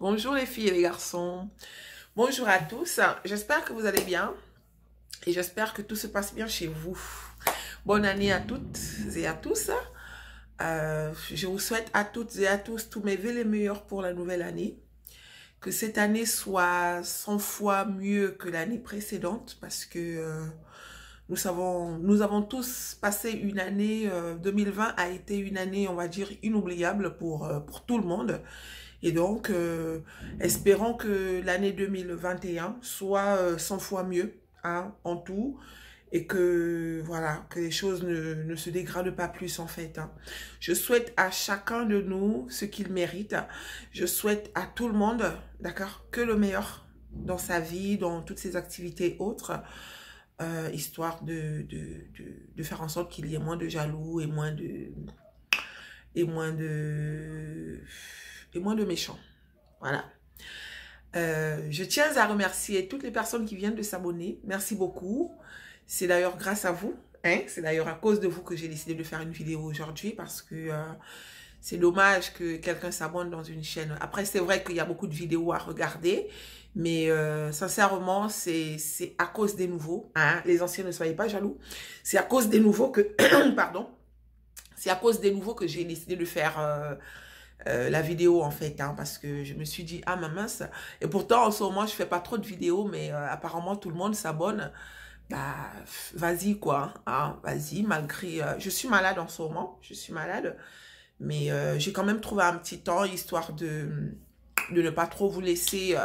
Bonjour les filles et les garçons. Bonjour à tous. J'espère que vous allez bien et j'espère que tout se passe bien chez vous. Bonne année à toutes et à tous. Euh, je vous souhaite à toutes et à tous tous mes vœux les meilleurs pour la nouvelle année. Que cette année soit 100 fois mieux que l'année précédente parce que euh, nous, avons, nous avons tous passé une année, 2020 euh, a été une année, on va dire, inoubliable pour, pour tout le monde. Et donc, euh, espérons que l'année 2021 soit 100 euh, fois mieux hein, en tout et que voilà que les choses ne, se dégradent pas plus en fait. Hein. Je souhaite à chacun de nous ce qu'il mérite. Je souhaite à tout le monde, d'accord, que le meilleur dans sa vie, dans toutes ses activités autres, euh, histoire de, de, de, faire en sorte qu'il y ait moins de jaloux et moins de et moins de moins de méchants. Voilà. Euh, je tiens à remercier toutes les personnes qui viennent de s'abonner. Merci beaucoup. C'est d'ailleurs grâce à vous. Hein? C'est d'ailleurs à cause de vous que j'ai décidé de faire une vidéo aujourd'hui parce que euh, c'est dommage que quelqu'un s'abonne dans une chaîne. Après, c'est vrai qu'il y a beaucoup de vidéos à regarder, mais euh, sincèrement, c'est à cause des nouveaux. Hein? Les anciens, ne soyez pas jaloux. C'est à cause des nouveaux que... pardon. C'est à cause des nouveaux que j'ai décidé de faire euh, la vidéo en fait, hein, parce que je me suis dit, ah ma mince, et pourtant en ce moment je fais pas trop de vidéos, mais euh, apparemment tout le monde s'abonne, bah vas-y quoi, hein, vas-y, malgré, euh, je suis malade en ce moment, je suis malade, mais j'ai quand même trouvé un petit temps, histoire de de ne pas trop vous laisser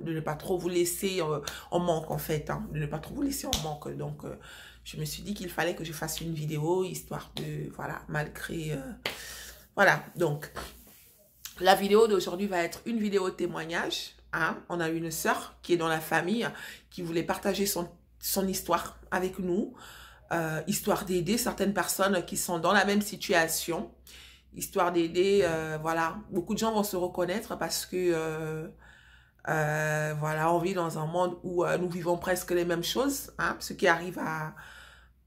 de ne pas trop vous laisser en manque en fait hein, de ne pas trop vous laisser en manque donc je me suis dit qu'il fallait que je fasse une vidéo histoire de voilà malgré voilà donc la vidéo d'aujourd'hui va être une vidéo témoignage. Hein. On a une sœur qui est dans la famille, qui voulait partager son, histoire avec nous, euh, histoire d'aider certaines personnes qui sont dans la même situation, histoire d'aider, euh, voilà. Beaucoup de gens vont se reconnaître parce que, euh, voilà, on vit dans un monde où nous vivons presque les mêmes choses. Hein. Ce qui arrive à,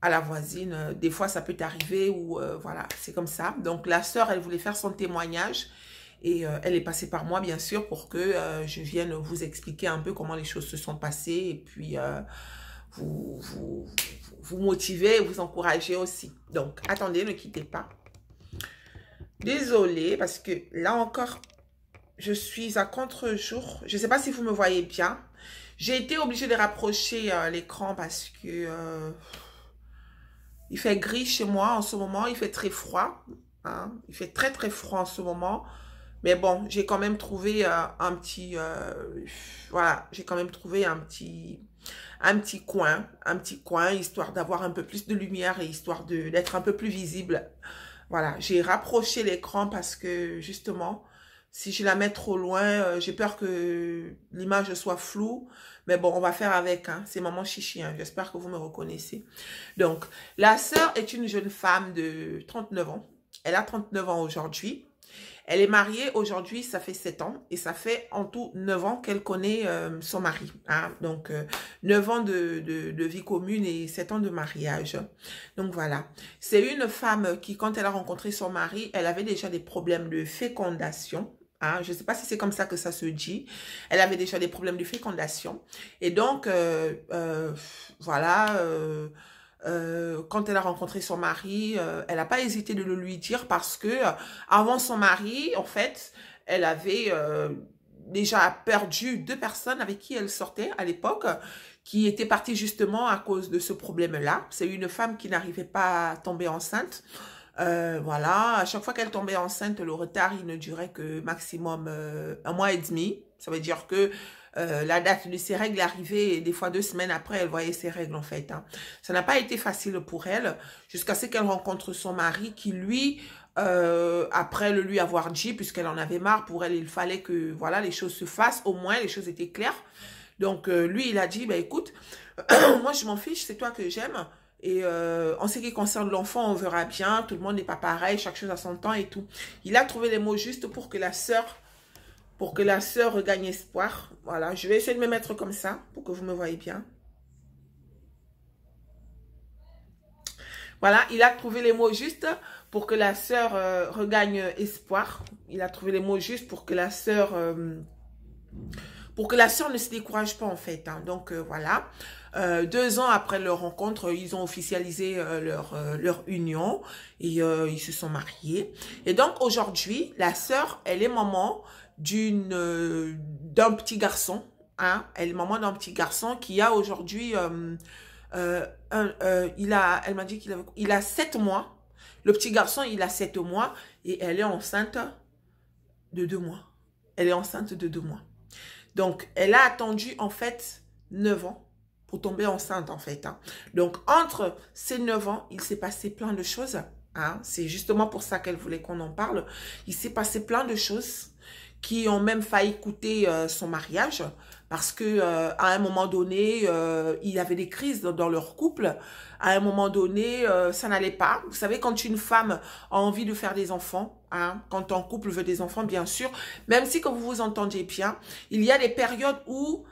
à la voisine, des fois ça peut arriver ou voilà, c'est comme ça. Donc la sœur, elle voulait faire son témoignage et euh, elle est passée par moi, bien sûr, pour que euh, je vienne vous expliquer un peu comment les choses se sont passées et puis euh, vous, vous, vous motiver et vous encourager aussi. Donc, attendez, ne quittez pas. Désolée, parce que là encore, je suis à contre-jour. Je ne sais pas si vous me voyez bien. J'ai été obligée de rapprocher l'écran parce que... il fait gris chez moi en ce moment, il fait très froid. Hein. Il fait très très froid en ce moment. Mais bon, j'ai quand même trouvé euh, un petit... Euh, voilà, j'ai quand même trouvé un petit... Un petit coin, un petit coin, histoire d'avoir un peu plus de lumière et histoire d'être un peu plus visible. Voilà, j'ai rapproché l'écran parce que, justement, si je la mets trop loin, euh, j'ai peur que l'image soit floue. Mais bon, on va faire avec. Hein. C'est maman chichi. Hein. J'espère que vous me reconnaissez. Donc, la sœur est une jeune femme de 39 ans. Elle a 39 ans aujourd'hui. Elle est mariée aujourd'hui, ça fait 7 ans, et ça fait en tout 9 ans qu'elle connaît euh, son mari. Hein. Donc, 9 euh, ans de, vie commune et 7 ans de mariage. Donc, voilà. C'est une femme qui, quand elle a rencontré son mari, elle avait déjà des problèmes de fécondation. Hein. Je ne sais pas si c'est comme ça que ça se dit. Elle avait déjà des problèmes de fécondation. Et donc, euh, voilà euh, quand elle a rencontré son mari, euh, elle n'a pas hésité de le lui dire parce que euh, avant son mari, en fait, elle avait déjà perdu deux personnes avec qui elle sortait à l'époque, qui étaient parties justement à cause de ce problème-là. C'est une femme qui n'arrivait pas à tomber enceinte. voilà, à chaque fois qu'elle tombait enceinte, le retard, il ne durait que maximum un mois et demi. Ça veut dire que euh, la date de ses règles arrivait, et des fois deux semaines après, elle voyait ses règles en fait. Hein. Ça n'a pas été facile pour elle, jusqu'à ce qu'elle rencontre son mari qui lui, euh, après le lui avoir dit, puisqu'elle en avait marre, pour elle, il fallait que voilà les choses se fassent, au moins les choses étaient claires. Donc euh, lui, il a dit, bah, écoute, moi je m'en fiche, c'est toi que j'aime. Et en ce qui concerne l'enfant, on verra bien, tout le monde n'est pas pareil, chaque chose a son temps et tout. Il a trouvé les mots justes pour que la sœur pour que la sœur regagne espoir. Voilà, je vais essayer de me mettre comme ça pour que vous me voyez bien. Voilà, il a trouvé les mots justes pour que la sœur euh, regagne espoir. Il a trouvé les mots justes pour que la sœur... Euh, pour que la sœur ne se décourage pas en fait. Hein. Donc euh, voilà, deux ans après leur rencontre, ils ont officialisé leur, leur union et ils se sont mariés. Et donc aujourd'hui, la sœur, elle est maman d'une euh, d'un petit garçon. Hein? Elle est maman d'un petit garçon qui a aujourd'hui... Euh, euh, il a, elle m'a dit qu'il il a sept mois. Le petit garçon, il a sept mois et elle est enceinte de deux mois. Elle est enceinte de deux mois. Donc, elle a attendu en fait neuf ans pour tomber enceinte en fait. Hein. Donc, entre ces neuf ans, il s'est passé plein de choses. Hein. C'est justement pour ça qu'elle voulait qu'on en parle. Il s'est passé plein de choses qui ont même failli coûter euh, son mariage parce que euh, à un moment donné, euh, il y avait des crises dans, leur couple. À un moment donné, ça n'allait pas. Vous savez, quand une femme a envie de faire des enfants, hein, quand un couple veut des enfants, bien sûr, même si quand vous vous entendiez bien, il y a des périodes où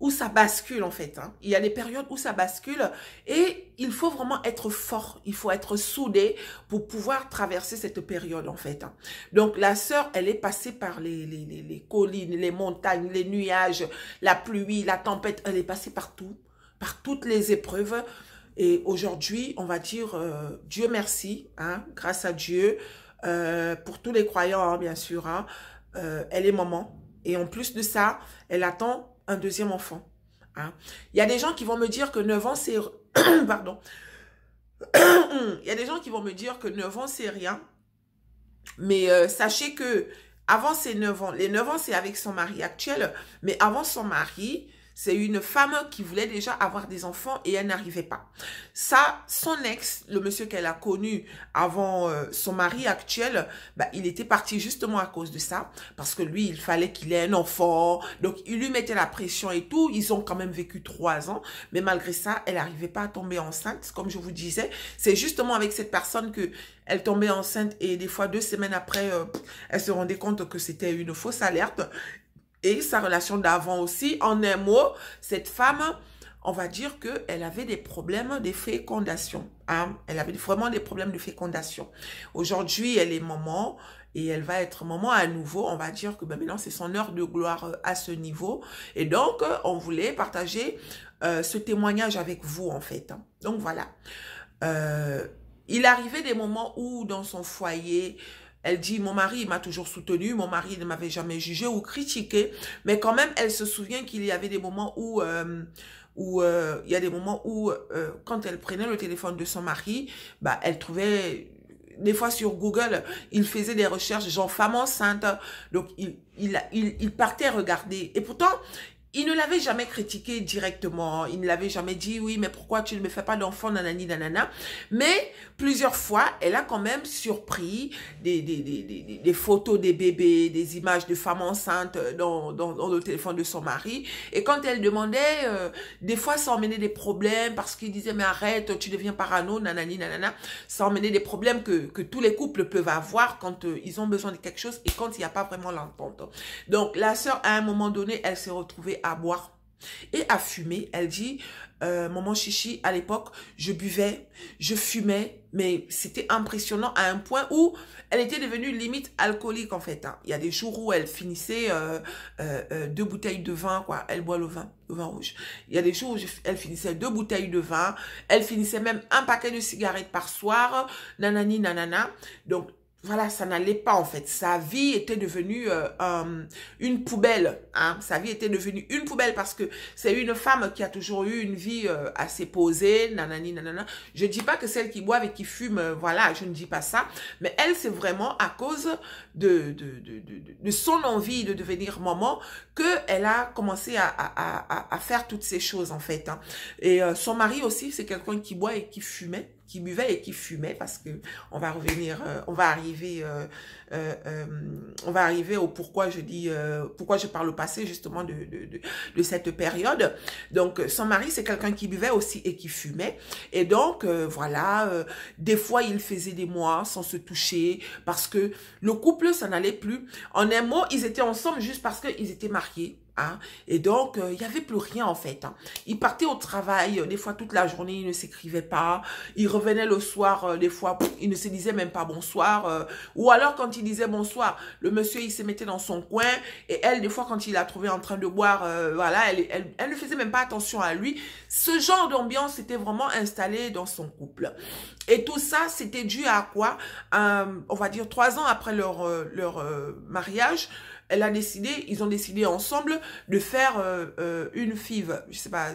où ça bascule en fait. Hein. Il y a des périodes où ça bascule et il faut vraiment être fort, il faut être soudé pour pouvoir traverser cette période en fait. Hein. Donc la sœur, elle est passée par les, les, les, collines, les montagnes, les nuages, la pluie, la tempête, elle est passée par tout, par toutes les épreuves. Et aujourd'hui, on va dire euh, Dieu merci, hein, grâce à Dieu, euh, pour tous les croyants hein, bien sûr, hein. euh, elle est maman. Et en plus de ça, elle attend un deuxième enfant. Hein. Il y a des gens qui vont me dire que 9 ans, c'est... Pardon. Il y a des gens qui vont me dire que neuf ans, c'est rien. Mais euh, sachez que avant ses 9 ans, les 9 ans, c'est avec son mari actuel. Mais avant son mari, c'est une femme qui voulait déjà avoir des enfants et elle n'arrivait pas. Ça, son ex, le monsieur qu'elle a connu avant euh, son mari actuel, bah, il était parti justement à cause de ça. Parce que lui, il fallait qu'il ait un enfant. Donc, il lui mettait la pression et tout. Ils ont quand même vécu trois ans. Mais malgré ça, elle n'arrivait pas à tomber enceinte. Comme je vous disais, c'est justement avec cette personne que elle tombait enceinte et des fois deux semaines après, euh, elle se rendait compte que c'était une fausse alerte et sa relation d'avant aussi. En un mot, cette femme, on va dire qu'elle avait des problèmes de fécondation. Hein. Elle avait vraiment des problèmes de fécondation. Aujourd'hui, elle est maman et elle va être maman à nouveau. On va dire que ben, maintenant, c'est son heure de gloire euh, à ce niveau. Et donc, euh, on voulait partager euh, ce témoignage avec vous, en fait. Hein. Donc, voilà. il arrivait des moments où, dans son foyer, elle dit, mon mari m'a toujours soutenu, mon mari ne m'avait jamais jugé ou critiqué, mais quand même, elle se souvient qu'il y avait des moments où... Euh, où euh, il y a des moments où, euh, quand elle prenait le téléphone de son mari, bah, elle trouvait des fois sur Google, il faisait des recherches genre femme enceinte. Donc, il, il, il partait regarder. Et pourtant, il ne l'avait jamais critiqué directement. Il ne l'avait jamais dit, oui, mais pourquoi tu ne me fais pas d'enfant, nanani, nanana. Mais plusieurs fois, elle a quand même surpris des, photos des bébés, des images de femmes enceintes dans, le téléphone de son mari. Et quand elle demandait, euh, des fois, ça emmenait des problèmes parce qu'il disait, mais arrête, tu deviens parano, nanani, nanana. Ça emmenait des problèmes que, tous les couples peuvent avoir quand euh, ils ont besoin de quelque chose et quand il n'y a pas vraiment l'entente. Donc, la sœur, à un moment donné, elle s'est retrouvée à boire et à fumer. Elle dit, euh, maman Chichi, à l'époque, je buvais, je fumais, mais c'était impressionnant à un point où elle était devenue limite alcoolique en fait. Hein. Il y a des jours où elle finissait euh, euh, euh, deux bouteilles de vin, quoi. Elle boit le vin, le vin rouge. Il y a des jours où elle finissait deux bouteilles de vin, elle finissait même un paquet de cigarettes par soir, nanani, nanana. Donc, voilà, ça n'allait pas en fait. Sa vie était devenue euh, euh, une poubelle. Hein. Sa vie était devenue une poubelle parce que c'est une femme qui a toujours eu une vie euh, assez posée, nanani, nanana. Je ne dis pas que celle qui boit et qui fume. voilà, je ne dis pas ça. Mais elle, c'est vraiment à cause de, de, de, de, de son envie de devenir maman qu'elle a commencé à, à, à, à, faire toutes ces choses en fait. Hein. Et son mari aussi, c'est quelqu'un qui boit et qui fumait qui buvait et qui fumait, parce que on va revenir, euh, on va arriver, euh, euh, on va arriver au pourquoi je dis, pourquoi je parle au passé justement de, de, de, de cette période. Donc son mari c'est quelqu'un qui buvait aussi et qui fumait et donc voilà, des fois il faisait des mois sans se toucher parce que le couple ça n'allait plus. En un mot, ils étaient ensemble juste parce qu'ils étaient mariés Hein. Et donc, euh, il n'y avait plus rien en fait. Hein. Il partait au travail, euh, des fois toute la journée, il ne s'écrivait pas. Il revenait le soir, euh, des fois, il ne se disait même pas bonsoir. ou alors, quand il disait bonsoir, le monsieur, il se mettait dans son coin. Et elle, des fois, quand il la trouvait en train de boire, voilà, elle, ne faisait même pas attention à lui. Ce genre d'ambiance était vraiment installé dans son couple. Et tout ça, c'était dû à quoi On va dire trois ans après leur mariage, elle a décidé, ils ont décidé ensemble de faire euh, euh, une FIV, je sais pas,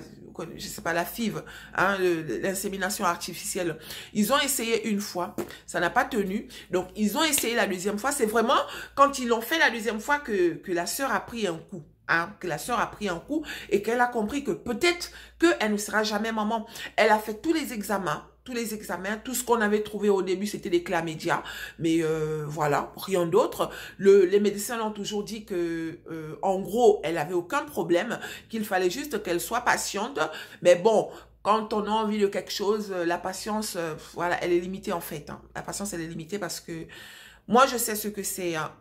je sais pas la FIV, hein, l'insémination artificielle. Ils ont essayé une fois, ça n'a pas tenu, donc ils ont essayé la deuxième fois. C'est vraiment quand ils l'ont fait la deuxième fois que, que la sœur a pris un coup. Hein, que la sœur a pris un coup et qu'elle a compris que peut-être qu'elle ne sera jamais maman. Elle a fait tous les examens, tous les examens, tout ce qu'on avait trouvé au début, c'était des médias. Mais euh, voilà, rien d'autre. Le, les médecins l'ont toujours dit que, euh, en gros, elle avait aucun problème, qu'il fallait juste qu'elle soit patiente. Mais bon, quand on a envie de quelque chose, euh, la patience, voilà, elle est limitée en fait. Hein. La patience, elle est limitée parce que moi, je sais ce que c'est. Hein.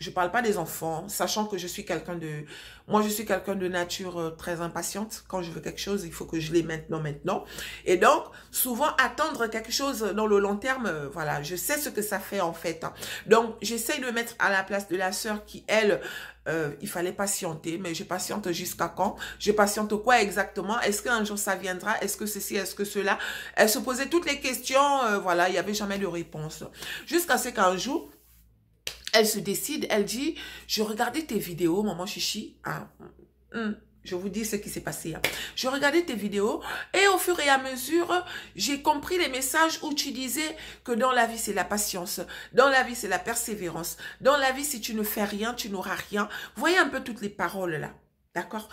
Je parle pas des enfants, sachant que je suis quelqu'un de... Moi, je suis quelqu'un de nature euh, très impatiente. Quand je veux quelque chose, il faut que je l'ai maintenant, maintenant. Et donc, souvent, attendre quelque chose dans le long terme, euh, voilà, je sais ce que ça fait en fait. Hein. Donc, j'essaye de mettre à la place de la sœur qui, elle, euh, il fallait patienter, mais je patiente jusqu'à quand Je patiente quoi exactement Est-ce qu'un jour ça viendra Est-ce que ceci Est-ce que cela Elle se posait toutes les questions, voilà, il n'y avait jamais de réponse. Jusqu'à ce qu'un jour, elle se décide, elle dit, je regardais tes vidéos, maman chichi. Hein. Hmm, je vous dis ce qui s'est passé. Hein. Je regardais tes vidéos et au fur et à mesure, j'ai compris les messages où tu disais que dans la vie, c'est la patience. Dans la vie, c'est la persévérance. Dans la vie, si tu ne fais rien, tu n'auras rien. Voyez un peu toutes les paroles là. D'accord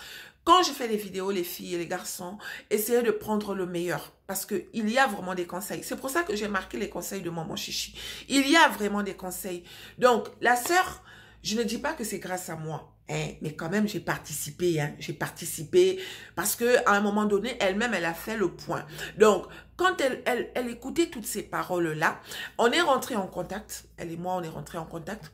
quand je fais les vidéos, les filles et les garçons, essayez de prendre le meilleur parce qu'il y a vraiment des conseils. C'est pour ça que j'ai marqué les conseils de maman chichi. Il y a vraiment des conseils. Donc, la sœur, je ne dis pas que c'est grâce à moi. Hein, mais quand même, j'ai participé, hein. j'ai participé parce que à un moment donné, elle-même, elle a fait le point. Donc, quand elle, elle, elle écoutait toutes ces paroles-là, on est rentré en contact. Elle et moi, on est rentré en contact.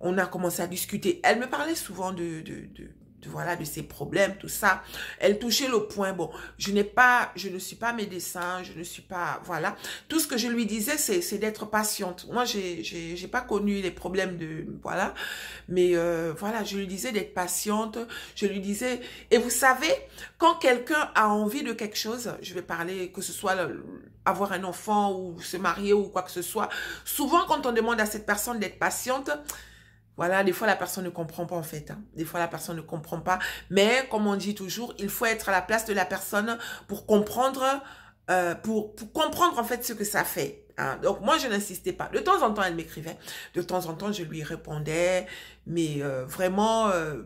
On a commencé à discuter. Elle me parlait souvent de, de, de voilà, de ses problèmes, tout ça. Elle touchait le point. Bon, je n'ai pas, je ne suis pas médecin, je ne suis pas, voilà. Tout ce que je lui disais, c'est d'être patiente. Moi, j'ai j'ai pas connu les problèmes de, voilà. Mais euh, voilà, je lui disais d'être patiente. Je lui disais, et vous savez, quand quelqu'un a envie de quelque chose, je vais parler que ce soit avoir un enfant ou se marier ou quoi que ce soit. Souvent, quand on demande à cette personne d'être patiente, voilà, des fois la personne ne comprend pas en fait. Hein. Des fois la personne ne comprend pas. Mais comme on dit toujours, il faut être à la place de la personne pour comprendre, euh, pour, comprendre en fait ce que ça fait. Hein. Donc moi je n'insistais pas. De temps en temps elle m'écrivait, de temps en temps je lui répondais, mais euh, vraiment. Euh,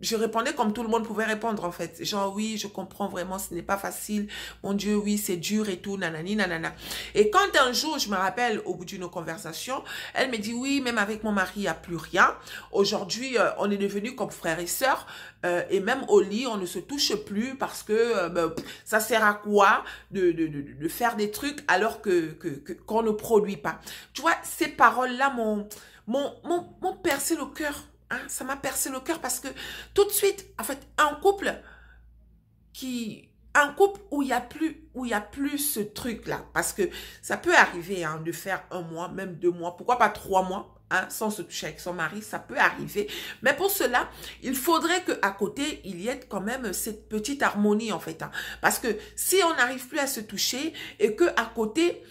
je répondais comme tout le monde pouvait répondre en fait. Genre oui, je comprends vraiment, ce n'est pas facile. Mon Dieu, oui, c'est dur et tout, nanani, nanana. Et quand un jour, je me rappelle, au bout d'une conversation, elle me dit oui, même avec mon mari, il n'y a plus rien. Aujourd'hui, euh, on est devenus comme frères et sœurs. Euh, et même au lit, on ne se touche plus parce que euh, ben, ça sert à quoi de, de, de, faire des trucs alors que qu'on ne produit pas. Tu vois, ces paroles-là m'ont mon, mon, percé le cœur Hein, ça m'a percé le cœur parce que tout de suite, en fait, un couple qui... Un couple où il n'y a plus où il y a plus ce truc-là. Parce que ça peut arriver hein, de faire un mois, même deux mois, pourquoi pas trois mois, hein, sans se toucher avec son mari, ça peut arriver. Mais pour cela, il faudrait que à côté, il y ait quand même cette petite harmonie en fait. Hein. Parce que si on n'arrive plus à se toucher et que à côté,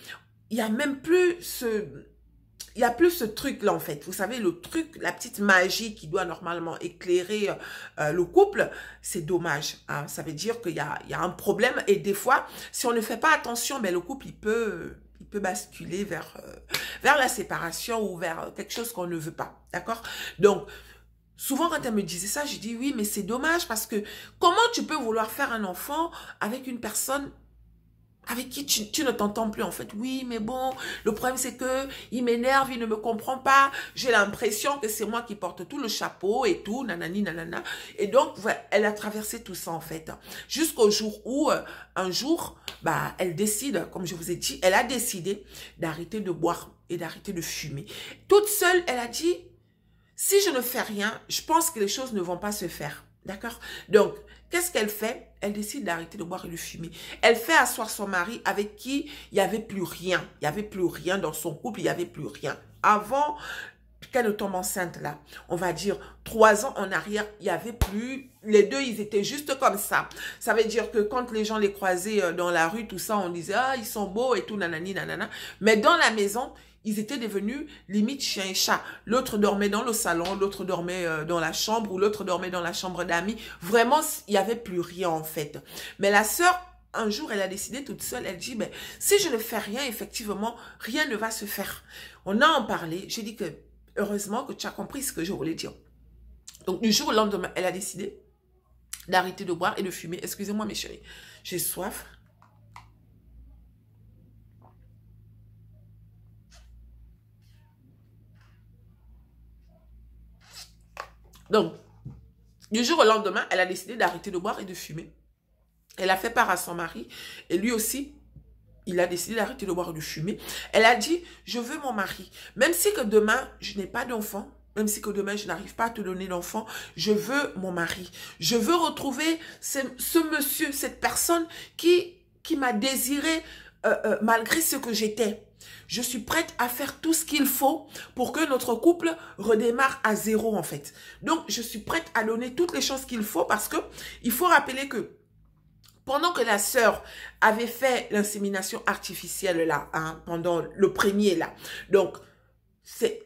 il n'y a même plus ce il n'y a plus ce truc-là, en fait. Vous savez, le truc, la petite magie qui doit normalement éclairer euh, euh, le couple, c'est dommage. Hein. Ça veut dire qu'il y a, un problème. Et des fois, si on ne fait pas attention, ben, le couple, il peut, il peut basculer vers, euh, vers la séparation ou vers quelque chose qu'on ne veut pas. D'accord Donc, souvent, quand elle me disait ça, je dis oui, mais c'est dommage parce que comment tu peux vouloir faire un enfant avec une personne avec qui tu, ne t'entends plus en fait. Oui, mais bon, le problème c'est que il m'énerve, il ne me comprend pas. J'ai l'impression que c'est moi qui porte tout le chapeau et tout, nanani, nanana. Et donc, elle a traversé tout ça en fait. Jusqu'au jour où, euh, un jour, bah, elle décide, comme je vous ai dit, elle a décidé d'arrêter de boire et d'arrêter de fumer. Toute seule, elle a dit, si je ne fais rien, je pense que les choses ne vont pas se faire. D'accord Donc, qu'est-ce qu'elle fait Elle décide d'arrêter de boire et de fumer. Elle fait asseoir son mari avec qui il n'y avait plus rien. Il n'y avait plus rien dans son couple, il n'y avait plus rien. Avant qu'elle ne tombe enceinte là, on va dire trois ans en arrière, il n'y avait plus... Les deux, ils étaient juste comme ça. Ça veut dire que quand les gens les croisaient euh, dans la rue, tout ça, on disait « Ah, ils sont beaux » et tout, nanani, nanana. Mais dans la maison, ils étaient devenus limite chien et chat. L'autre dormait dans le salon, l'autre dormait euh, dans la chambre ou l'autre dormait dans la chambre d'amis. Vraiment, il n'y avait plus rien en fait. Mais la sœur, un jour, elle a décidé toute seule, elle dit, ben, si je ne fais rien, effectivement, rien ne va se faire. On a en parlé. J'ai dit que, heureusement que tu as compris ce que je voulais dire. Donc, du jour au lendemain, elle a décidé d'arrêter de boire et de fumer. Excusez-moi, mes chéris. J'ai soif. Donc, du jour au lendemain, elle a décidé d'arrêter de boire et de fumer. Elle a fait part à son mari et lui aussi, il a décidé d'arrêter de boire et de fumer. Elle a dit, je veux mon mari. Même si que demain, je n'ai pas d'enfant, même si que demain, je n'arrive pas à te donner d'enfant, je veux mon mari. Je veux retrouver ce, monsieur, cette personne qui, qui m'a désiré euh, euh, malgré ce que j'étais. Je suis prête à faire tout ce qu'il faut pour que notre couple redémarre à zéro en fait. Donc je suis prête à donner toutes les chances qu'il faut parce que il faut rappeler que pendant que la sœur avait fait l'insémination artificielle là, hein, pendant le premier là, donc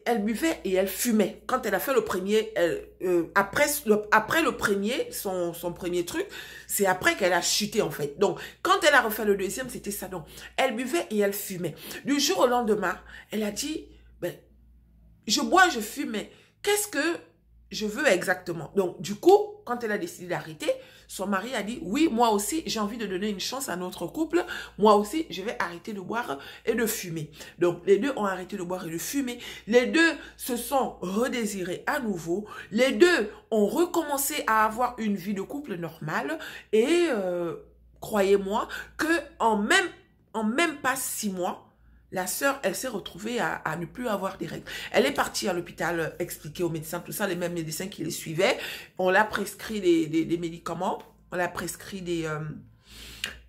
elle buvait et elle fumait. Quand elle a fait le premier, euh, après, le, premier, son, premier truc, c'est après qu'elle a chuté en fait. Donc, quand elle a refait le deuxième, c'était ça. Donc, elle buvait et elle fumait. Du jour au lendemain, elle a dit, ben, je bois, je fume, qu'est-ce que je veux exactement Donc, du coup, quand elle a décidé d'arrêter, son mari a dit, oui, moi aussi, j'ai envie de donner une chance à notre couple. Moi aussi, je vais arrêter de boire et de fumer. Donc, les deux ont arrêté de boire et de fumer. Les deux se sont redésirés à nouveau. Les deux ont recommencé à avoir une vie de couple normale. Et euh, croyez-moi que en même, en même pas six mois, la sœur, elle s'est retrouvée à, ne plus avoir des règles. Elle est partie à l'hôpital euh, expliquer aux médecins tout ça, les mêmes médecins qui les suivaient. On l'a prescrit des, médicaments, on l'a prescrit des, euh,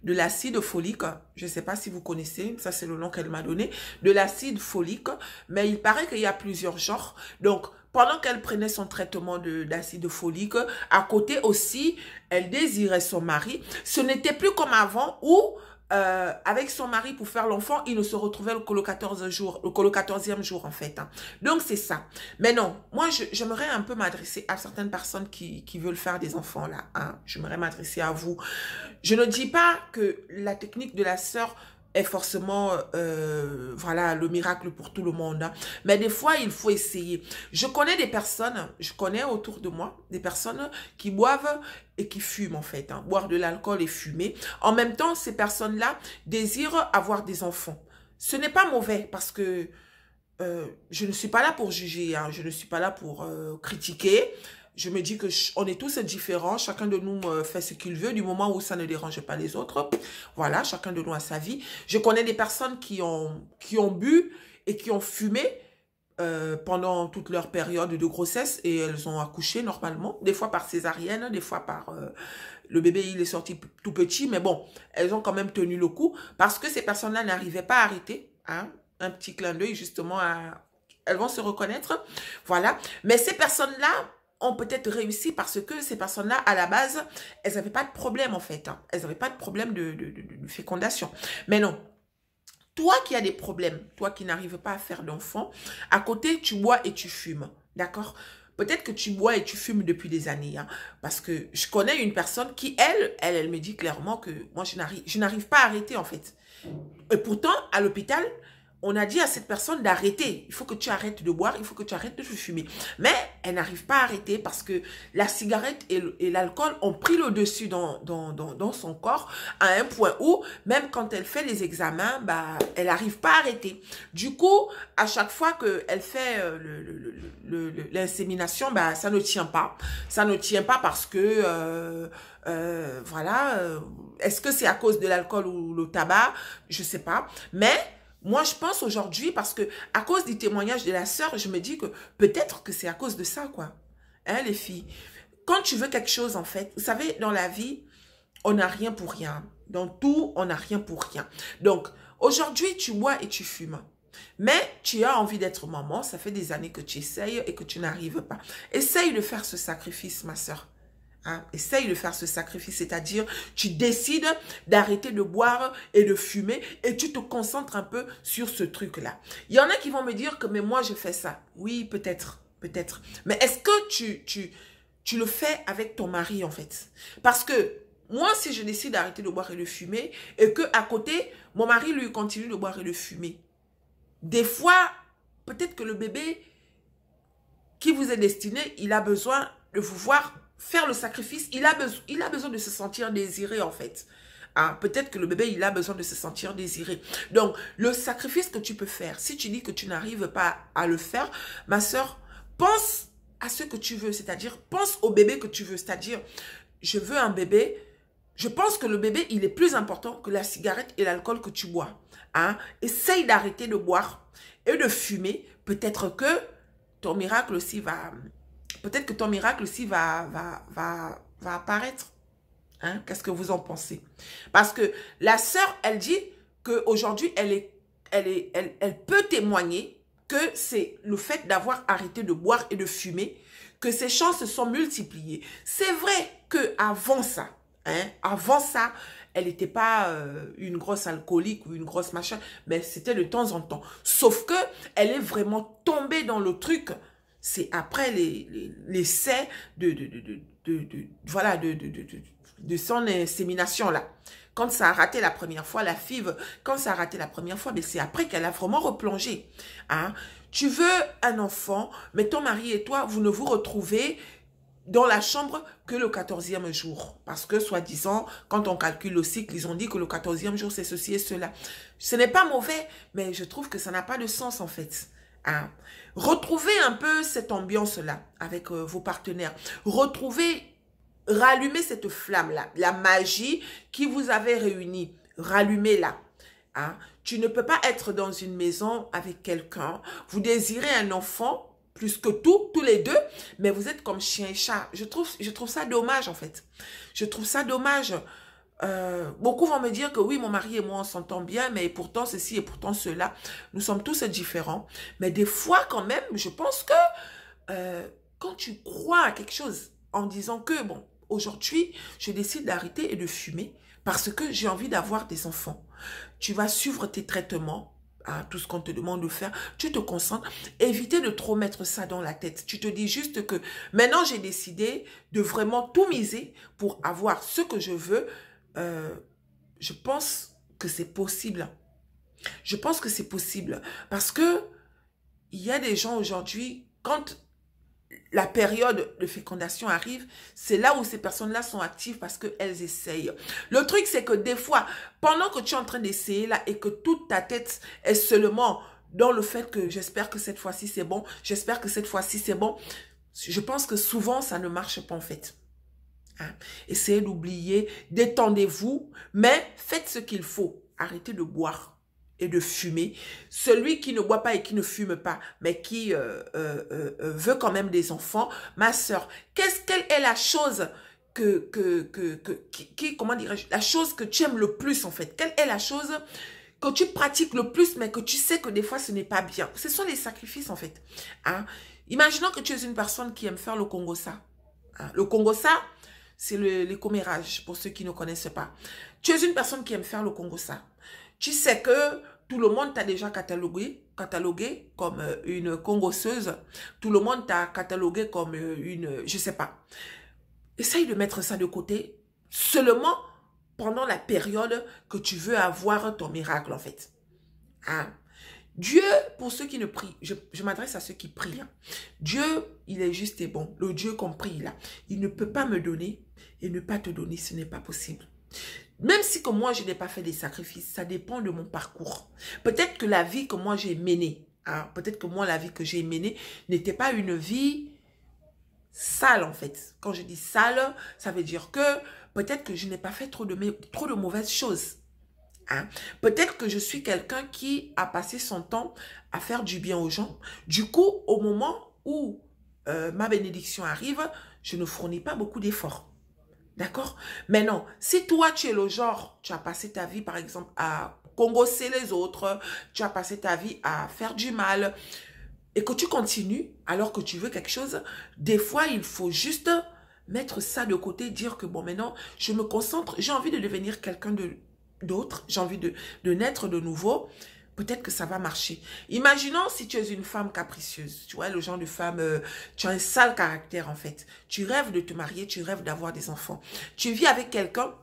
de l'acide folique. Je ne sais pas si vous connaissez, ça c'est le nom qu'elle m'a donné. De l'acide folique, mais il paraît qu'il y a plusieurs genres. Donc, pendant qu'elle prenait son traitement d'acide folique, à côté aussi, elle désirait son mari. Ce n'était plus comme avant où euh, avec son mari pour faire l'enfant, il ne se retrouvait que le 14e jour, le 14e jour en fait. Hein. Donc c'est ça. Mais non, moi j'aimerais un peu m'adresser à certaines personnes qui, veulent faire des enfants là. Hein. J'aimerais m'adresser à vous. Je ne dis pas que la technique de la sœur est forcément euh, voilà le miracle pour tout le monde. Hein. Mais des fois, il faut essayer. Je connais des personnes, je connais autour de moi des personnes qui boivent et qui fument en fait. Hein. Boire de l'alcool et fumer. En même temps, ces personnes-là désirent avoir des enfants. Ce n'est pas mauvais parce que euh, je ne suis pas là pour juger, hein. je ne suis pas là pour euh, critiquer je me dis que on est tous différents, chacun de nous euh, fait ce qu'il veut, du moment où ça ne dérange pas les autres. Voilà, chacun de nous a sa vie. Je connais des personnes qui ont, qui ont bu et qui ont fumé euh, pendant toute leur période de grossesse et elles ont accouché normalement, des fois par césarienne, des fois par... Euh, le bébé, il est sorti tout petit, mais bon, elles ont quand même tenu le coup parce que ces personnes-là n'arrivaient pas à arrêter. Hein, un petit clin d'œil justement Elles vont se reconnaître. Voilà. Mais ces personnes-là, peut-être réussi parce que ces personnes-là, à la base, elles n'avaient pas de problème en fait. Hein. Elles n'avaient pas de problème de, fécondation. Mais non, toi qui as des problèmes, toi qui n'arrives pas à faire d'enfant, à côté, tu bois et tu fumes. D'accord Peut-être que tu bois et tu fumes depuis des années. Hein, parce que je connais une personne qui, elle, elle, elle me dit clairement que moi, je n'arrive pas à arrêter, en fait. Et pourtant, à l'hôpital, on a dit à cette personne d'arrêter. Il faut que tu arrêtes de boire, il faut que tu arrêtes de fumer. Mais elle n'arrive pas à arrêter parce que la cigarette et l'alcool ont pris le dessus dans, dans, son corps à un point où, même quand elle fait les examens, bah, elle n'arrive pas à arrêter. Du coup, à chaque fois qu'elle fait euh, l'insémination, bah, ça ne tient pas. Ça ne tient pas parce que, euh, euh, voilà, est-ce que c'est à cause de l'alcool ou le tabac Je sais pas. Mais... Moi, je pense aujourd'hui, parce que à cause du témoignage de la sœur, je me dis que peut-être que c'est à cause de ça, quoi. Hein, les filles Quand tu veux quelque chose, en fait, vous savez, dans la vie, on n'a rien pour rien. Dans tout, on n'a rien pour rien. Donc, aujourd'hui, tu bois et tu fumes. Mais tu as envie d'être maman, ça fait des années que tu essayes et que tu n'arrives pas. Essaye de faire ce sacrifice, ma soeur. Hein? essaye de faire ce sacrifice, c'est-à-dire tu décides d'arrêter de boire et de fumer et tu te concentres un peu sur ce truc-là. Il y en a qui vont me dire que mais moi je fais ça. Oui, peut-être, peut-être. Mais est-ce que tu, tu, tu le fais avec ton mari en fait Parce que moi, si je décide d'arrêter de boire et de fumer et que à côté, mon mari lui continue de boire et de fumer, des fois, peut-être que le bébé qui vous est destiné, il a besoin de vous voir faire le sacrifice, il a, besoin, il a besoin de se sentir désiré en fait. Ah, peut-être que le bébé, il a besoin de se sentir désiré. Donc, le sacrifice que tu peux faire, si tu dis que tu n'arrives pas à le faire, ma soeur, pense à ce que tu veux, c'est-à-dire pense au bébé que tu veux, c'est-à-dire je veux un bébé, je pense que le bébé, il est plus important que la cigarette et l'alcool que tu bois. Hein? Essaye d'arrêter de boire et de fumer. Peut-être que ton miracle aussi va, peut-être que ton miracle aussi va, va, va, apparaître. Hein? Qu'est-ce que vous en pensez? Parce que la sœur, elle dit qu'aujourd'hui, elle, est, elle, est, elle, peut témoigner que c'est le fait d'avoir arrêté de boire et de fumer, que ses chances se sont multipliées. C'est vrai qu'avant ça, hein, avant ça, elle n'était pas euh, une grosse alcoolique ou une grosse machin, mais c'était de temps en temps. Sauf que elle est vraiment tombée dans le truc c'est après l'essai de, de, son insémination là. Quand ça a raté la première fois, la five, quand ça a raté la première fois, mais c'est après qu'elle a vraiment replongé. Hein. Tu veux un enfant, mais ton mari et toi, vous ne vous retrouvez dans la chambre que le 14e jour. Parce que, soi-disant, quand on calcule le cycle, ils ont dit que le 14e jour, c'est ceci et cela. Ce n'est pas mauvais, mais je trouve que ça n'a pas de sens, en fait. Hein? Retrouvez un peu cette ambiance-là avec euh, vos partenaires. Retrouvez, rallumez cette flamme-là, la magie qui vous avait réunie. Rallumez-la. Hein? Tu ne peux pas être dans une maison avec quelqu'un. Vous désirez un enfant plus que tout, tous les deux, mais vous êtes comme chien et chat. Je trouve, je trouve ça dommage en fait. Je trouve ça dommage. Euh, beaucoup vont me dire que oui, mon mari et moi, on s'entend bien, mais pourtant ceci et pourtant cela. Nous sommes tous différents. Mais des fois, quand même, je pense que euh, quand tu crois à quelque chose en disant que, bon, aujourd'hui, je décide d'arrêter et de fumer parce que j'ai envie d'avoir des enfants. Tu vas suivre tes traitements, à hein, tout ce qu'on te demande de faire, tu te concentres. éviter de trop mettre ça dans la tête. Tu te dis juste que maintenant j'ai décidé de vraiment tout miser pour avoir ce que je veux euh, je pense que c'est possible. Je pense que c'est possible. Parce que il y a des gens aujourd'hui, quand la période de fécondation arrive, c'est là où ces personnes-là sont actives parce qu'elles essayent. Le truc, c'est que des fois, pendant que tu es en train d'essayer là et que toute ta tête est seulement dans le fait que j'espère que cette fois-ci c'est bon, j'espère que cette fois-ci c'est bon, je pense que souvent ça ne marche pas en fait. Hein? Essayez d'oublier, détendez-vous, mais faites ce qu'il faut. Arrêtez de boire et de fumer. Celui qui ne boit pas et qui ne fume pas, mais qui euh, euh, euh, euh veut quand même des enfants, ma soeur, qu'est-ce quelle est la chose que, que, que, que qui, comment dirais-je, la chose que tu aimes le plus en fait Quelle est la chose que tu pratiques le plus, mais que tu sais que des fois ce n'est pas bien Ce sont les sacrifices en fait. Hein? Imaginons que tu es une personne qui aime faire le Congo ça. Hein? Le Congo ça, c'est le, les pour ceux qui ne connaissent pas. Tu es une personne qui aime faire le Congo ça. Tu sais que tout le monde t'a déjà catalogué, catalogué comme euh, une congosseuse. Tout le monde t'a catalogué comme euh, une, je ne sais pas. Essaye de mettre ça de côté seulement pendant la période que tu veux avoir ton miracle, en fait. Hein? Dieu, pour ceux qui ne prient, je, m'adresse à ceux qui prient. Hein. Dieu, il est juste et bon. Le Dieu qu'on prie là, il ne peut pas me donner et ne pas te donner, ce n'est pas possible. Même si que moi, je n'ai pas fait des sacrifices, ça dépend de mon parcours. Peut-être que la vie que moi, j'ai menée, hein, peut-être que moi, la vie que j'ai menée n'était pas une vie sale, en fait. Quand je dis sale, ça veut dire que peut-être que je n'ai pas fait trop de mauvaises choses. Hein. Peut-être que je suis quelqu'un qui a passé son temps à faire du bien aux gens. Du coup, au moment où euh, ma bénédiction arrive, je ne fournis pas beaucoup d'efforts. D'accord Mais non, si toi, tu es le genre, tu as passé ta vie, par exemple, à congosser les autres, tu as passé ta vie à faire du mal, et que tu continues alors que tu veux quelque chose, des fois, il faut juste mettre ça de côté, dire que bon, maintenant, je me concentre, j'ai envie de devenir quelqu'un de d'autres, j'ai envie de, naître de nouveau, peut-être que ça va marcher. Imaginons si tu es une femme capricieuse, tu vois, le genre de femme, euh, tu as un sale caractère en fait. Tu rêves de te marier, tu rêves d'avoir des enfants. Tu vis avec quelqu'un,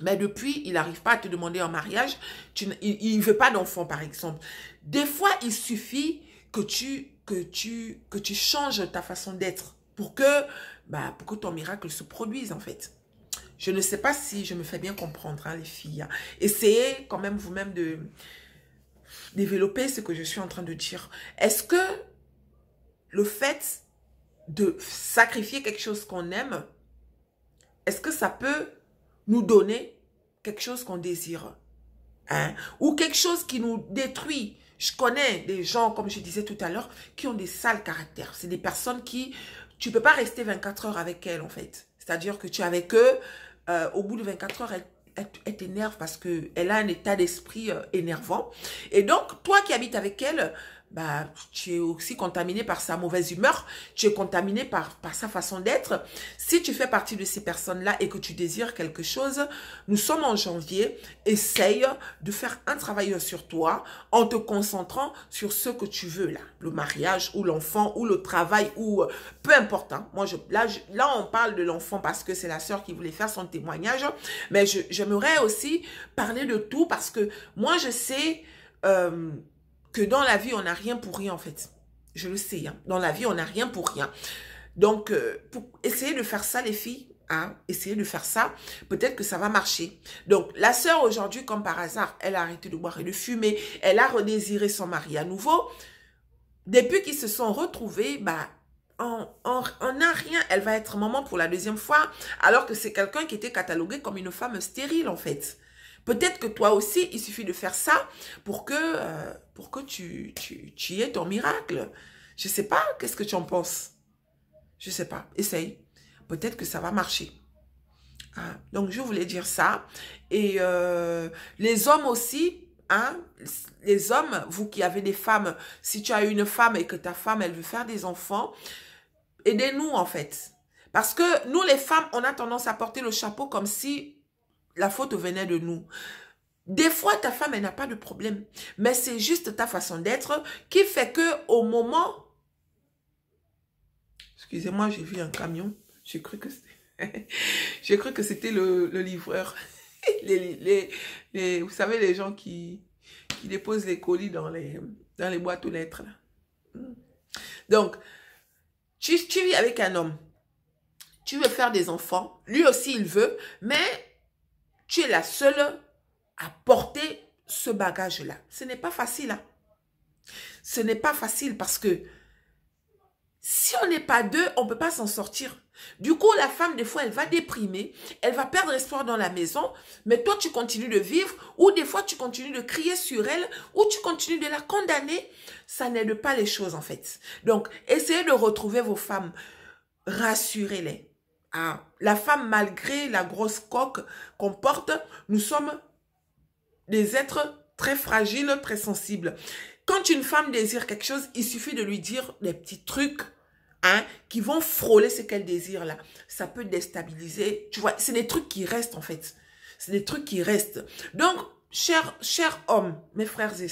mais depuis, il n'arrive pas à te demander en mariage, tu, il ne veut pas d'enfants par exemple. Des fois, il suffit que tu, que tu, que tu changes ta façon d'être pour que, bah, pour que ton miracle se produise en fait. Je ne sais pas si je me fais bien comprendre, hein, les filles. Hein. Essayez quand même vous-même de développer ce que je suis en train de dire. Est-ce que le fait de sacrifier quelque chose qu'on aime, est-ce que ça peut nous donner quelque chose qu'on désire hein? Ou quelque chose qui nous détruit Je connais des gens, comme je disais tout à l'heure, qui ont des sales caractères. C'est des personnes qui... Tu ne peux pas rester 24 heures avec elles, en fait. C'est-à-dire que tu es avec eux, euh, au bout de 24 heures, elle elle t'énerve parce que elle a un état d'esprit euh, énervant. Et donc, toi qui habites avec elle, bah, tu es aussi contaminé par sa mauvaise humeur, tu es contaminé par, par sa façon d'être. Si tu fais partie de ces personnes-là et que tu désires quelque chose, nous sommes en janvier, essaye de faire un travail sur toi en te concentrant sur ce que tu veux là, le mariage ou l'enfant ou le travail ou euh, peu importe. Hein. Moi, je, là, là, on parle de l'enfant parce que c'est la sœur qui voulait faire son témoignage, mais j'aimerais aussi parler de tout parce que moi, je sais... Euh, que dans la vie, on n'a rien pour rien en fait. Je le sais, hein. dans la vie, on n'a rien pour rien. Donc, essayez euh, pour essayer de faire ça, les filles, hein, essayez de faire ça, peut-être que ça va marcher. Donc, la sœur aujourd'hui, comme par hasard, elle a arrêté de boire et de fumer, elle a redésiré son mari à nouveau. Depuis qu'ils se sont retrouvés, bah, on n'a rien. Elle va être maman pour la deuxième fois, alors que c'est quelqu'un qui était catalogué comme une femme stérile, en fait. Peut-être que toi aussi, il suffit de faire ça pour que, euh, pour que tu, tu, aies ton miracle. Je ne sais pas, qu'est-ce que tu en penses Je ne sais pas, essaye. Peut-être que ça va marcher. Ah, donc, je voulais dire ça. Et euh, les hommes aussi, Hein? les hommes, vous qui avez des femmes, si tu as une femme et que ta femme, elle veut faire des enfants, aidez-nous en fait. Parce que nous, les femmes, on a tendance à porter le chapeau comme si la faute venait de nous. Des fois, ta femme, elle n'a pas de problème. Mais c'est juste ta façon d'être qui fait que au moment... Excusez-moi, j'ai vu un camion. J'ai cru que c'était... j'ai cru que c'était le, livreur. les, les, vous savez, les gens qui, déposent les colis dans les, dans les boîtes aux lettres. Hmm. Donc, tu vis avec un homme. Tu veux faire des enfants. Lui aussi, il veut. Mais tu es la seule à porter ce bagage-là. Ce n'est pas facile. Hein? Ce n'est pas facile parce que si on n'est pas deux, on ne peut pas s'en sortir. Du coup, la femme, des fois, elle va déprimer, elle va perdre espoir dans la maison, mais toi, tu continues de vivre, ou des fois, tu continues de crier sur elle, ou tu continues de la condamner. Ça n'aide pas les choses, en fait. Donc, essayez de retrouver vos femmes. Rassurez-les. Hein. la femme, malgré la grosse coque qu'on porte, nous sommes des êtres très fragiles, très sensibles. Quand une femme désire quelque chose, il suffit de lui dire des petits trucs hein, qui vont frôler ce qu'elle désire là. Ça peut déstabiliser, tu vois, c'est des trucs qui restent en fait. C'est des trucs qui restent. Donc, Chers, cher hommes, mes frères et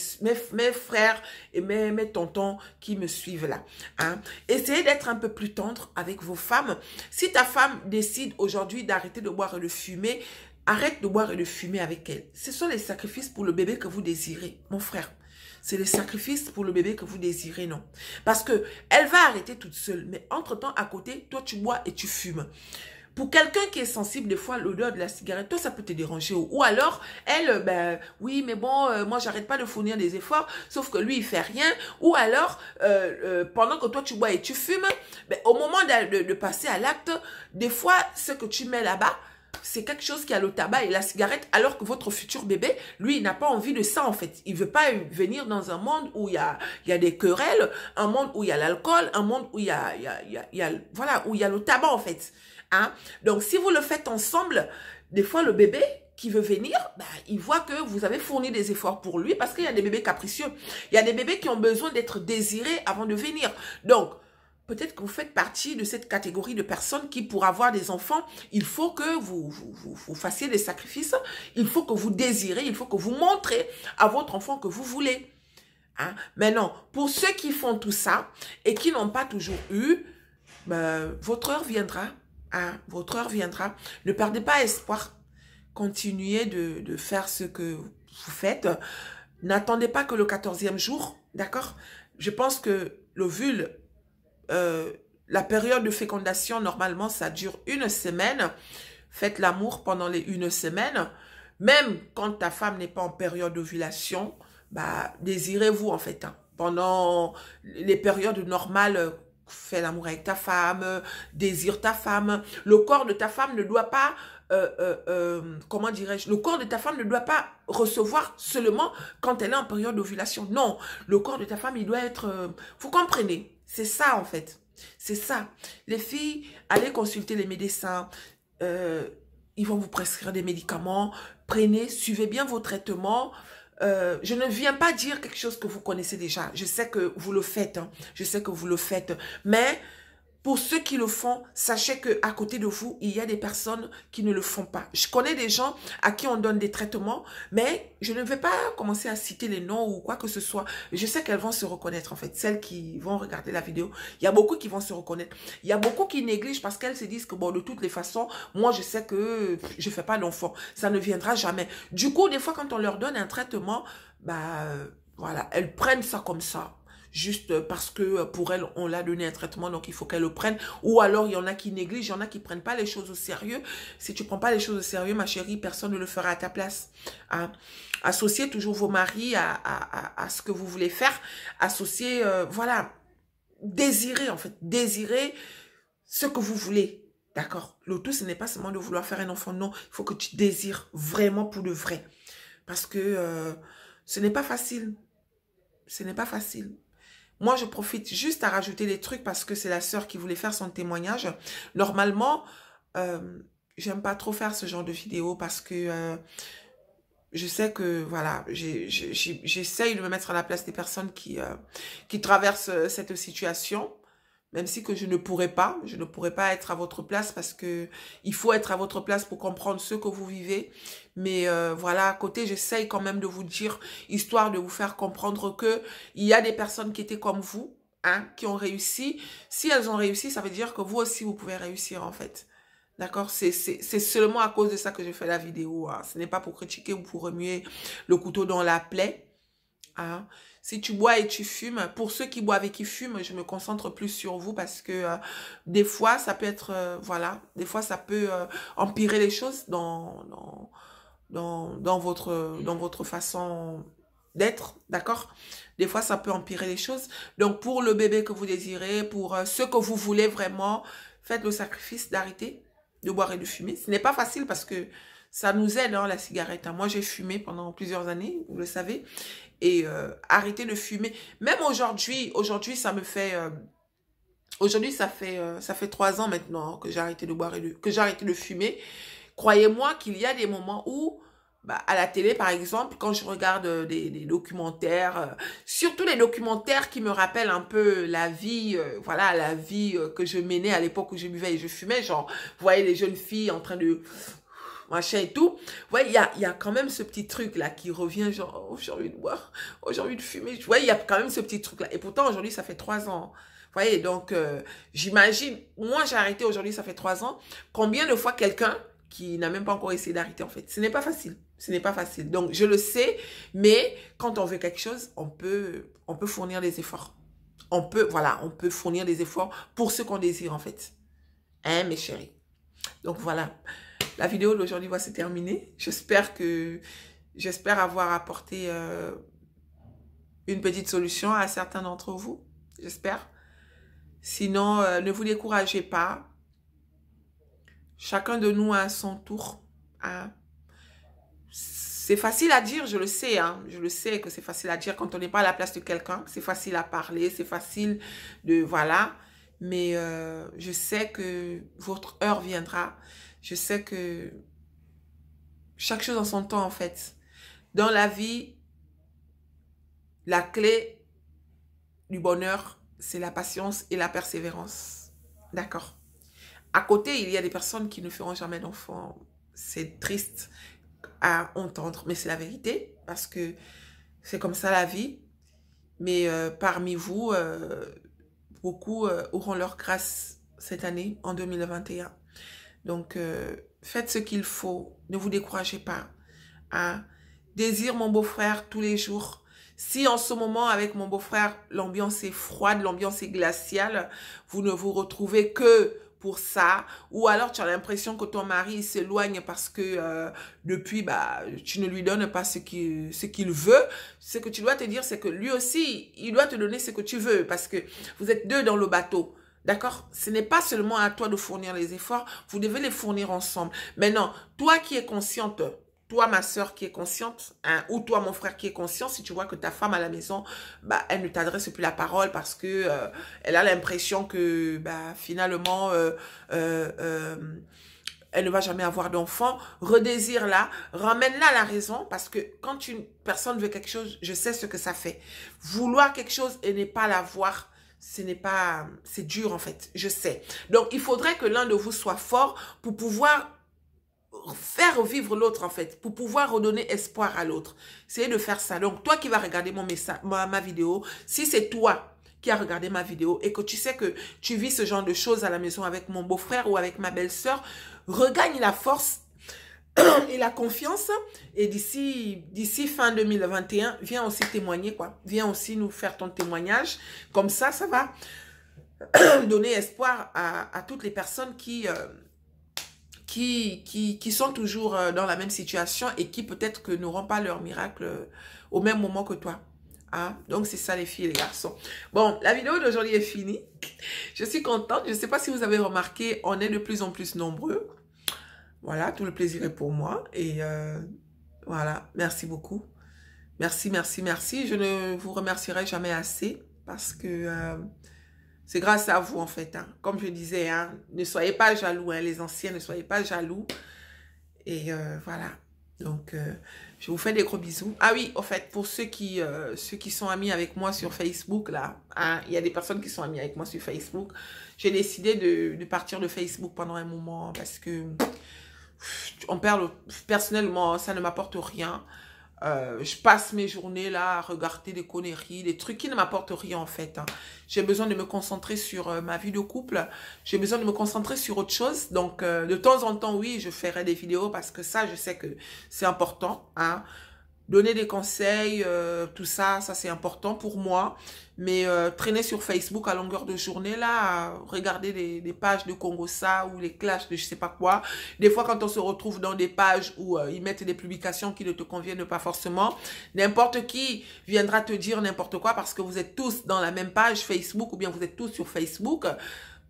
mes, frères et mes, mes, tontons qui me suivent là, hein, essayez d'être un peu plus tendre avec vos femmes. Si ta femme décide aujourd'hui d'arrêter de boire et de fumer, arrête de boire et de fumer avec elle. Ce sont les sacrifices pour le bébé que vous désirez, mon frère. C'est les sacrifices pour le bébé que vous désirez, non. Parce que elle va arrêter toute seule, mais entre-temps, à côté, toi, tu bois et tu fumes. Pour quelqu'un qui est sensible, des fois, l'odeur de la cigarette, toi, ça peut te déranger. Ou alors, elle, euh, ben, oui, mais bon, euh, moi, j'arrête pas de fournir des efforts, sauf que lui, il fait rien. Ou alors, euh, pendant que toi, tu bois et tu fumes, ben, au moment de, passer à l'acte, des fois, ce que tu mets là-bas, c'est quelque chose qui a le tabac et la cigarette, alors que votre futur bébé, lui, il n'a pas envie de ça, en fait. Il veut pas venir dans un monde où il y a, y des querelles, un monde où il y a l'alcool, un monde où il y a, y a, voilà, où il y a le tabac, en fait. Hein. Donc, si vous le faites ensemble, des fois, le bébé qui veut venir, bah, il voit que vous avez fourni des efforts pour lui parce qu'il y a des bébés capricieux. Il y a des bébés qui ont besoin d'être désirés avant de venir. Donc, peut-être que vous faites partie de cette catégorie de personnes qui, pour avoir des enfants, il faut que vous, fassiez des sacrifices, il faut que vous désirez, il faut que vous montrez à votre enfant que vous voulez. Hein. Maintenant, pour ceux qui font tout ça et qui n'ont pas toujours eu, ben, votre heure viendra. Ah, votre heure viendra. Ne perdez pas espoir. Continuez de, faire ce que vous faites. N'attendez pas que le 14e jour, d'accord Je pense que l'ovule, euh, la période de fécondation, normalement, ça dure une semaine. Faites l'amour pendant les une semaine. Même quand ta femme n'est pas en période d'ovulation, bah, désirez-vous en fait. Hein, pendant les périodes normales fais l'amour avec ta femme, désire ta femme. Le corps de ta femme ne doit pas, euh, euh, euh, comment dirais-je, le corps de ta femme ne doit pas recevoir seulement quand elle est en période d'ovulation. Non, le corps de ta femme, il doit être... vous comprenez, c'est ça en fait. C'est ça. Les filles, allez consulter les médecins. ils vont vous prescrire des médicaments. Prenez, suivez bien vos traitements. Euh, je ne viens pas dire quelque chose que vous connaissez déjà. Je sais que vous le faites. Hein. Je sais que vous le faites. Mais pour ceux qui le font, sachez que à côté de vous, il y a des personnes qui ne le font pas. Je connais des gens à qui on donne des traitements, mais je ne vais pas commencer à citer les noms ou quoi que ce soit. Je sais qu'elles vont se reconnaître en fait, celles qui vont regarder la vidéo. Il y a beaucoup qui vont se reconnaître. Il y a beaucoup qui négligent parce qu'elles se disent que bon, de toutes les façons, moi je sais que je fais pas d'enfant, ça ne viendra jamais. Du coup, des fois quand on leur donne un traitement, bah voilà, elles prennent ça comme ça juste parce que euh, pour elle, on l'a donné un traitement, donc il faut qu'elle le prenne. Ou alors, il y en a qui négligent, il y en a qui prennent pas les choses au sérieux. Si tu prends pas les choses au sérieux, ma chérie, personne ne le fera à ta place. Hein? Associez toujours vos maris à, à, à, ce que vous voulez faire. associer euh, voilà, désirez en fait, désirez ce que vous voulez. D'accord Le tout, ce n'est pas seulement de vouloir faire un enfant. Non, il faut que tu désires vraiment pour le vrai. Parce que euh, ce n'est pas facile. Ce n'est pas facile. Moi, je profite juste à rajouter des trucs parce que c'est la sœur qui voulait faire son témoignage. Normalement, euh, j'aime pas trop faire ce genre de vidéo parce que euh, je sais que, voilà, j'essaye de me mettre à la place des personnes qui, euh, qui traversent euh, cette situation même si que je ne pourrais pas, je ne pourrais pas être à votre place parce que il faut être à votre place pour comprendre ce que vous vivez, mais euh, voilà, à côté, j'essaye quand même de vous dire, histoire de vous faire comprendre que il y a des personnes qui étaient comme vous, hein, qui ont réussi. Si elles ont réussi, ça veut dire que vous aussi, vous pouvez réussir en fait. D'accord C'est seulement à cause de ça que je fais la vidéo. Hein. Ce n'est pas pour critiquer ou pour remuer le couteau dans la plaie. Hein. Si tu bois et tu fumes, pour ceux qui boivent et qui fument, je me concentre plus sur vous parce que euh, des fois, ça peut être, euh, voilà, des fois, ça peut empirer les choses dans dans, dans, votre, dans votre façon d'être, d'accord Des fois, ça peut empirer les choses. Donc, pour le bébé que vous désirez, pour euh, ce que vous voulez vraiment, faites le sacrifice d'arrêter de boire et de fumer. Ce n'est pas facile parce que ça nous aide, hein, la cigarette. Hein. Moi, j'ai fumé pendant plusieurs années, vous le savez. Et euh, arrêter de fumer. Même aujourd'hui, aujourd'hui, ça me fait... Euh, aujourd'hui, ça fait ça fait trois ans maintenant hein, que j'ai arrêté de boire et de, que j'ai arrêté de fumer. Croyez-moi qu'il y a des moments où, bah, à la télé par exemple, quand je regarde euh, des, documentaires, euh, surtout les documentaires qui me rappellent un peu la vie, euh, voilà, la vie que je menais à l'époque où je buvais et je fumais, genre, vous voyez les jeunes filles en train de machin et tout. voyez, il y a, y a quand même ce petit truc là qui revient genre, aujourd'hui j'ai envie de boire, aujourd'hui j'ai envie de fumer. Ouais, il y a quand même ce petit truc là. Et pourtant, aujourd'hui, ça fait trois ans. Vous voyez, donc, j'imagine, moi, j'ai arrêté aujourd'hui, ça fait trois ans. Combien de fois quelqu'un qui n'a même pas encore essayé d'arrêter en fait. Ce n'est pas facile. Ce n'est pas facile. Donc je le sais, mais quand on veut quelque chose, on peut, on peut fournir des efforts. On peut, voilà, on peut fournir des efforts pour ce qu'on désire en fait. Hein, mes chéris. Donc voilà. La vidéo d'aujourd'hui va se terminer. J'espère que, j'espère avoir apporté euh, une petite solution à certains d'entre vous. J'espère. Sinon, euh, ne vous découragez pas. Chacun de nous à son tour. Ah. C'est facile à dire, je le sais. Hein. Je le sais que c'est facile à dire quand on n'est pas à la place de quelqu'un. C'est facile à parler, c'est facile de... Voilà. Mais euh, je sais que votre heure viendra. Je sais que chaque chose en son temps, en fait. Dans la vie, la clé du bonheur, c'est la patience et la persévérance. D'accord à côté, il y a des personnes qui ne feront jamais d'enfants. C'est triste à entendre, mais c'est la vérité parce que c'est comme ça la vie. Mais euh, parmi vous, euh, beaucoup euh, auront leur grâce cette année, en 2021. Donc, faites ce qu'il faut. Ne vous découragez pas. Ah, désire mon beau-frère tous les jours. Si en ce moment, avec mon beau-frère, l'ambiance est froide, l'ambiance est glaciale, vous ne vous retrouvez que pour ça ou alors tu as l'impression que ton mari s'éloigne parce que euh, depuis bah tu ne lui donnes pas ce qu'il ce qu'il veut ce que tu dois te dire c'est que lui aussi il doit te donner ce que tu veux parce que vous êtes deux dans le bateau D'accord Ce n'est pas seulement à toi de fournir les efforts, vous devez les fournir ensemble. Maintenant, toi qui es consciente toi, ma sœur qui est consciente, hein, ou toi, mon frère qui est conscient, si tu vois que ta femme à la maison, bah, elle ne t'adresse plus la parole parce que euh, elle a l'impression que bah, finalement, euh, euh, elle ne va jamais avoir d'enfant, redésire-la, ramène-la à la raison parce que quand une personne veut quelque chose, je sais ce que ça fait. Vouloir quelque chose et ne pas l'avoir, ce n'est pas, c'est dur en fait, je sais. Donc, il faudrait que l'un de vous soit fort pour pouvoir faire vivre l'autre en fait, pour pouvoir redonner espoir à l'autre. C'est de faire ça. Donc toi qui vas regarder mon message, ma, vidéo, si c'est toi qui as regardé ma vidéo et que tu sais que tu vis ce genre de choses à la maison avec mon beau-frère ou avec ma belle-sœur, regagne la force et la confiance et d'ici d'ici fin 2021, viens aussi témoigner quoi. Viens aussi nous faire ton témoignage. Comme ça, ça va donner espoir à, toutes les personnes qui euh, qui, qui, qui sont toujours euh, dans la même situation et qui peut-être que n'auront pas leur miracle euh, au même moment que toi. Hein? Donc, c'est ça les filles et les garçons. Bon, la vidéo d'aujourd'hui est finie. Je suis contente. Je ne sais pas si vous avez remarqué, on est de plus en plus nombreux. Voilà, tout le plaisir est pour moi. Et euh, voilà, merci beaucoup. Merci, merci, merci. Je ne vous remercierai jamais assez parce que... Euh, c'est grâce à vous, en fait. Hein. Comme je disais, hein, ne soyez pas jaloux. Hein. les anciens, ne soyez pas jaloux. Et euh, voilà. Donc, euh, je vous fais des gros bisous. Ah oui, en fait, pour ceux qui, euh, ceux qui sont amis avec moi sur Facebook, là, il y a des personnes qui sont amies avec moi sur Facebook. J'ai décidé de, partir de Facebook pendant un moment parce que on perd personnellement, ça ne m'apporte rien. Euh, je passe mes journées là à regarder des conneries, des trucs qui ne m'apportent rien en fait. Hein. J'ai besoin de me concentrer sur euh, ma vie de couple. J'ai besoin de me concentrer sur autre chose. Donc euh, de temps en temps, oui, je ferai des vidéos parce que ça, je sais que c'est important. Hein. Donner des conseils, tout ça, ça c'est important pour moi. Mais euh, traîner sur Facebook à longueur de journée, là, regarder des, pages de Congo ça ou les clashs de je sais pas quoi. Des fois, quand on se retrouve dans des pages où euh, ils mettent des publications qui ne te conviennent pas forcément, n'importe qui viendra te dire n'importe quoi parce que vous êtes tous dans la même page Facebook ou bien vous êtes tous sur Facebook.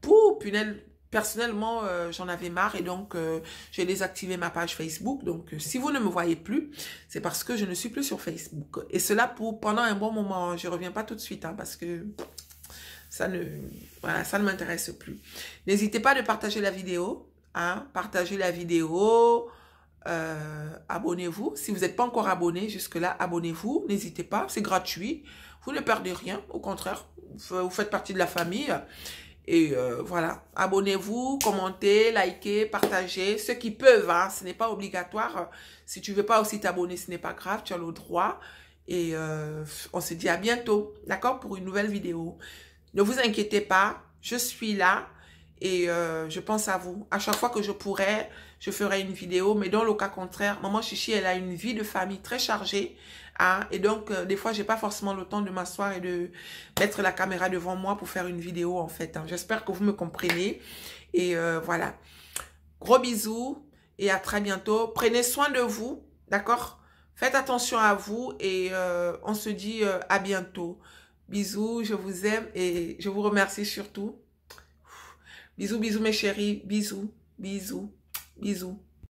Pouh, punaise Personnellement, euh, j'en avais marre et donc euh, j'ai désactivé ma page Facebook. Donc, euh, si vous ne me voyez plus, c'est parce que je ne suis plus sur Facebook. Et cela pour pendant un bon moment. Je reviens pas tout de suite hein, parce que ça ne, ça ne m'intéresse plus. N'hésitez pas de partager la vidéo. Hein. partagez la vidéo. abonnez-vous. Si vous n'êtes pas encore abonné jusque-là, abonnez-vous. N'hésitez pas. C'est gratuit. Vous ne perdez rien. Au contraire, vous faites partie de la famille. Et euh, voilà, abonnez-vous, commentez, likez, partagez, ceux qui peuvent, hein, ce n'est pas obligatoire. Si tu veux pas aussi t'abonner, ce n'est pas grave, tu as le droit. Et euh, on se dit à bientôt, d'accord, pour une nouvelle vidéo. Ne vous inquiétez pas, je suis là et euh, je pense à vous. À chaque fois que je pourrai, je ferai une vidéo, mais dans le cas contraire, Maman Chichi, elle a une vie de famille très chargée. Et donc, euh, des fois, j'ai pas forcément le temps de m'asseoir et de mettre la caméra devant moi pour faire une vidéo, en fait. Hein. J'espère que vous me comprenez. Et euh, voilà. Gros bisous et à très bientôt. Prenez soin de vous, d'accord Faites attention à vous et euh, on se dit à bientôt. Bisous, je vous aime et je vous remercie surtout. Bisous, bisous mes chéris. Bisous, bisous, bisous.